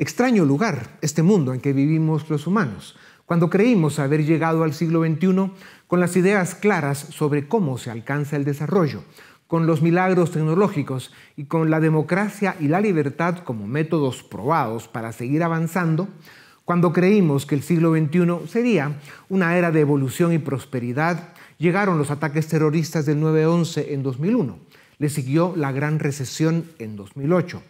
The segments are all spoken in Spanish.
Extraño lugar, este mundo en que vivimos los humanos, cuando creímos haber llegado al siglo XXI con las ideas claras sobre cómo se alcanza el desarrollo, con los milagros tecnológicos y con la democracia y la libertad como métodos probados para seguir avanzando, cuando creímos que el siglo XXI sería una era de evolución y prosperidad, llegaron los ataques terroristas del 9-11 en 2001. Le siguió la gran recesión en 2008.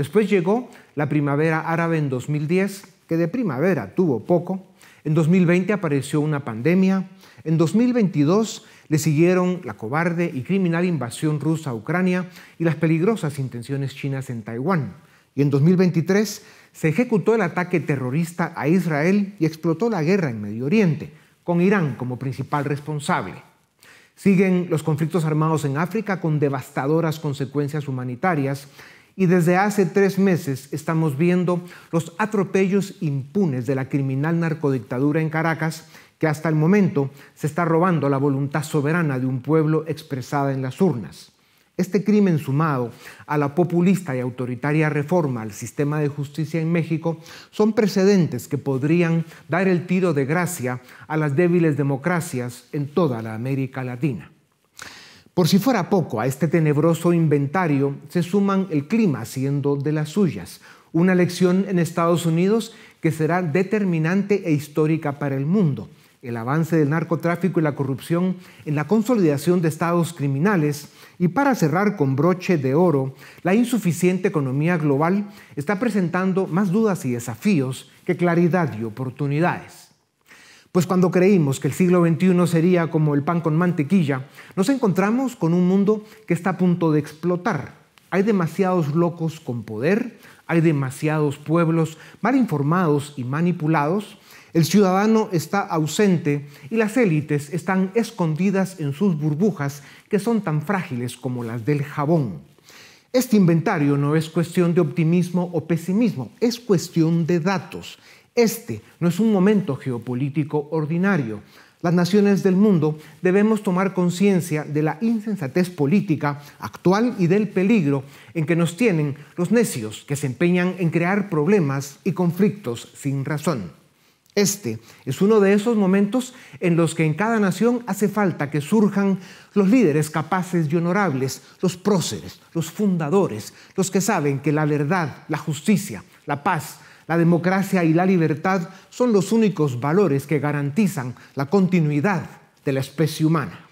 Después llegó la primavera árabe en 2010, que de primavera tuvo poco. En 2020 apareció una pandemia. En 2022 le siguieron la cobarde y criminal invasión rusa a Ucrania y las peligrosas intenciones chinas en Taiwán. Y en 2023 se ejecutó el ataque terrorista a Israel y explotó la guerra en Medio Oriente, con Irán como principal responsable. Siguen los conflictos armados en África con devastadoras consecuencias humanitarias y desde hace tres meses estamos viendo los atropellos impunes de la criminal narcodictadura en Caracas, que hasta el momento se está robando la voluntad soberana de un pueblo expresada en las urnas. Este crimen sumado a la populista y autoritaria reforma al sistema de justicia en México son precedentes que podrían dar el tiro de gracia a las débiles democracias en toda la América Latina. Por si fuera poco, a este tenebroso inventario se suman el clima siendo de las suyas, una lección en Estados Unidos que será determinante e histórica para el mundo, el avance del narcotráfico y la corrupción en la consolidación de estados criminales y para cerrar con broche de oro, la insuficiente economía global está presentando más dudas y desafíos que claridad y oportunidades. Pues cuando creímos que el siglo XXI sería como el pan con mantequilla, nos encontramos con un mundo que está a punto de explotar. Hay demasiados locos con poder, hay demasiados pueblos mal informados y manipulados, el ciudadano está ausente y las élites están escondidas en sus burbujas que son tan frágiles como las del jabón. Este inventario no es cuestión de optimismo o pesimismo, es cuestión de datos, este no es un momento geopolítico ordinario. Las naciones del mundo debemos tomar conciencia de la insensatez política actual y del peligro en que nos tienen los necios que se empeñan en crear problemas y conflictos sin razón. Este es uno de esos momentos en los que en cada nación hace falta que surjan los líderes capaces y honorables, los próceres, los fundadores, los que saben que la verdad, la justicia, la paz, la democracia y la libertad son los únicos valores que garantizan la continuidad de la especie humana.